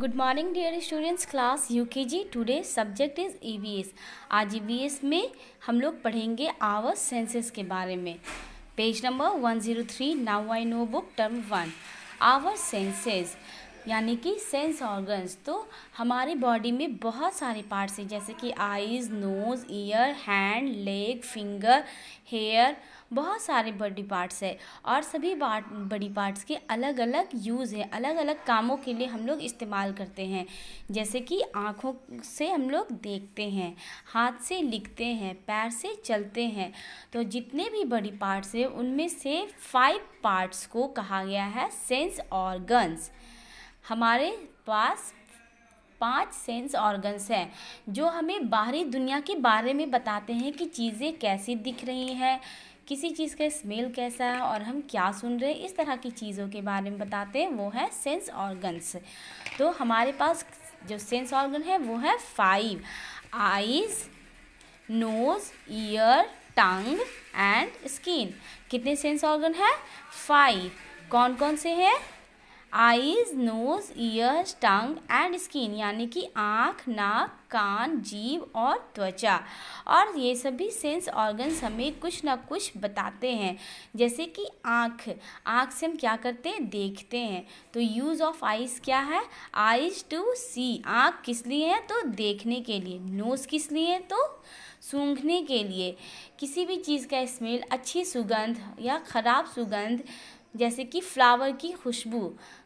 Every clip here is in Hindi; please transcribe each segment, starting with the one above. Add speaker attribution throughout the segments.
Speaker 1: good morning dear students class U K G today subject is E V S आज ई वी एस में हम लोग पढ़ेंगे आवर सेंसेस के बारे में page number one zero three now I know book term one our senses यानी कि सेंस ऑर्गन्स तो हमारे बॉडी में बहुत सारे पार्ट्स हैं जैसे कि eyes nose ear hand leg finger hair बहुत सारे बॉडी पार्ट्स है और सभी पार्ट बॉडी पार्ट्स के अलग अलग यूज़ हैं अलग अलग कामों के लिए हम लोग इस्तेमाल करते हैं जैसे कि आँखों से हम लोग देखते हैं हाथ से लिखते हैं पैर से चलते हैं तो जितने भी बॉडी पार्ट्स हैं उनमें से फाइव पार्ट्स को कहा गया है सेंस ऑर्गन्स हमारे पास पांच सेंस ऑर्गन्स हैं जो हमें बाहरी दुनिया के बारे में बताते हैं कि चीज़ें कैसी दिख रही हैं किसी चीज़ का स्मेल कैसा है और हम क्या सुन रहे हैं इस तरह की चीज़ों के बारे में बताते हैं वो है सेंस ऑर्गन्स तो हमारे पास जो सेंस ऑर्गन है वो है five eyes nose ear tongue and skin कितने सेंस ऑर्गन है फाइव कौन कौन से हैं eyes nose ears tongue and skin यानी कि आँख नाक कान जीव और त्वचा और ये सभी सेंस ऑर्गन्स हमें कुछ ना कुछ बताते हैं जैसे कि आँख आँख से हम क्या करते हैं देखते हैं तो यूज़ ऑफ आइज़ क्या है आइज़ टू सी आँख किस लिए है तो देखने के लिए नोज़ किस लिए है तो सूंघने के लिए किसी भी चीज़ का स्मेल अच्छी सुगंध या ख़राब सुगंध जैसे कि फ्लावर की खुशबू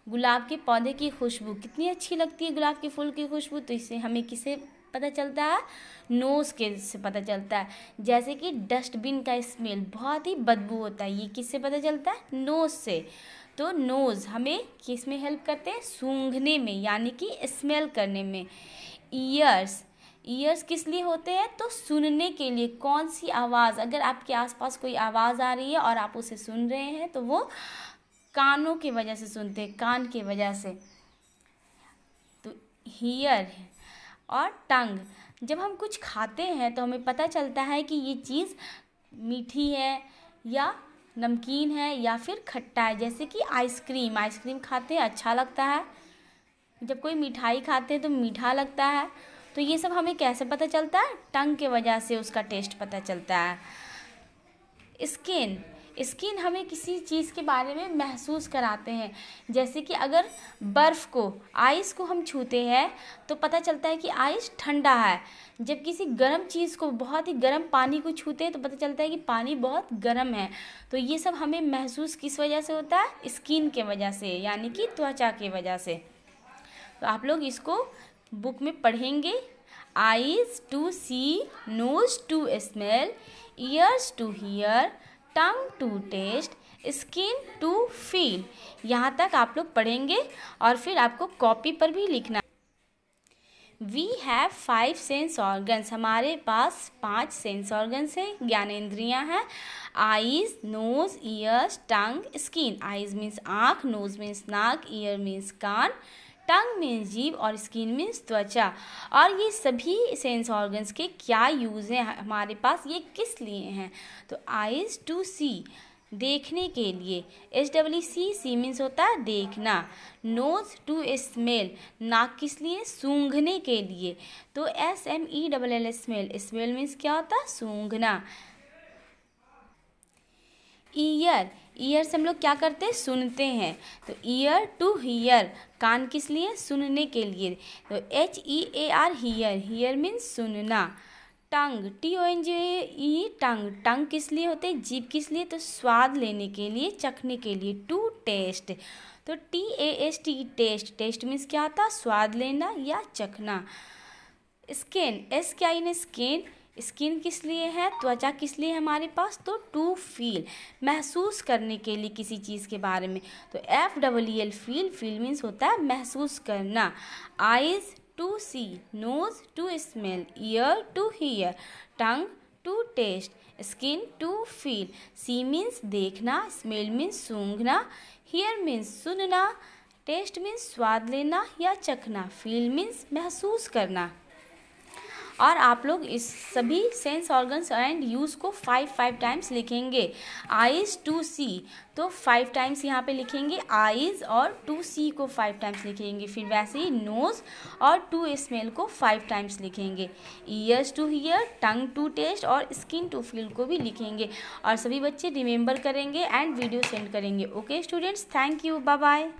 Speaker 1: गुलाब के पौधे की खुशबू कितनी अच्छी लगती है गुलाब के फूल की खुशबू तो इससे हमें किसे पता चलता है नोज के से पता चलता है जैसे कि डस्टबिन का स्मेल बहुत ही बदबू होता है ये किससे पता चलता है नोज से तो नोज़ हमें किस में हेल्प करते हैं सूंघने में यानी कि स्मेल करने में ईयर्स ईयर्स किस लिए होते हैं तो सुनने के लिए कौन सी आवाज़ अगर आपके आसपास कोई आवाज़ आ रही है और आप उसे सुन रहे हैं तो वो कानों की वजह से सुनते हैं कान की वजह से तो हीयर और टंग जब हम कुछ खाते हैं तो हमें पता चलता है कि ये चीज़ मीठी है या नमकीन है या फिर खट्टा है जैसे कि आइसक्रीम आइसक्रीम खाते हैं अच्छा लगता है जब कोई मिठाई खाते हैं तो मीठा लगता है तो ये सब हमें कैसे पता चलता है टंग के वजह से उसका टेस्ट पता चलता है स्किन स्किन हमें किसी चीज़ के बारे में महसूस कराते हैं जैसे कि अगर बर्फ़ को आइस को हम छूते हैं तो पता चलता है कि आइस ठंडा है जब किसी गर्म चीज़ को बहुत ही गर्म पानी को छूते हैं तो पता चलता है कि पानी बहुत गर्म है तो ये सब हमें महसूस किस वजह से होता है स्किन के वजह से यानी कि त्वचा के वजह से तो आप लोग इसको बुक में पढ़ेंगे eyes to see nose to smell ears to hear tongue to taste skin to feel यहाँ तक आप लोग पढ़ेंगे और फिर आपको कॉपी पर भी लिखना we have five sense organs हमारे पास पांच सेंस ऑर्गन्स हैं ज्ञानेन्द्रियाँ हैं eyes nose ears tongue skin eyes means आँख नोज मीन्स नाक ईयर मीन्स कान टंग मीन्स जीव और स्किन मीन्स त्वचा और ये सभी सेंस ऑर्गन्स के क्या यूज़ हैं हमारे पास ये किस लिए हैं तो आइज़ टू सी देखने के लिए H W C see means होता है देखना नोज टू स्मेल नाक किस लिए सूंघने के लिए तो S M E double L smell smell means क्या होता है सूंघना ईयर ईयर से हम लोग क्या करते हैं सुनते हैं तो ईयर टू हीयर कान किस लिए सुनने के लिए तो H E A R hear hear means सुनना tongue T O N G ई टंग टंग किस लिए होते हैं जीप किस लिए तो स्वाद लेने के लिए चखने के लिए टू टेस्ट तो T A S T taste taste means क्या होता स्वाद लेना या चखना स्किन एस क्या इन स्किन स्किन किस लिए है त्वचा किस लिए हमारे पास तो टू फील महसूस करने के लिए किसी चीज़ के बारे में तो F double E L feel feel means होता है महसूस करना eyes to see nose to smell ear to hear tongue to taste skin to feel see means देखना स्मेल मीन्स सूंघना हीयर मीन्स सुनना टेस्ट मीन्स स्वाद लेना या चखना फील मीन्स महसूस करना और आप लोग इस सभी सेंस ऑर्गन्स एंड यूज़ को फाइव फाइव टाइम्स लिखेंगे आइज़ टू सी तो फाइव टाइम्स यहाँ पे लिखेंगे आइज़ और टू सी को फाइव टाइम्स लिखेंगे फिर वैसे ही नोज़ और टू स्मेल को फाइव टाइम्स लिखेंगे ears to hear tongue to taste और स्किन टू फील को भी लिखेंगे और सभी बच्चे रिमेंबर करेंगे एंड वीडियो सेंड करेंगे okay students thank you bye bye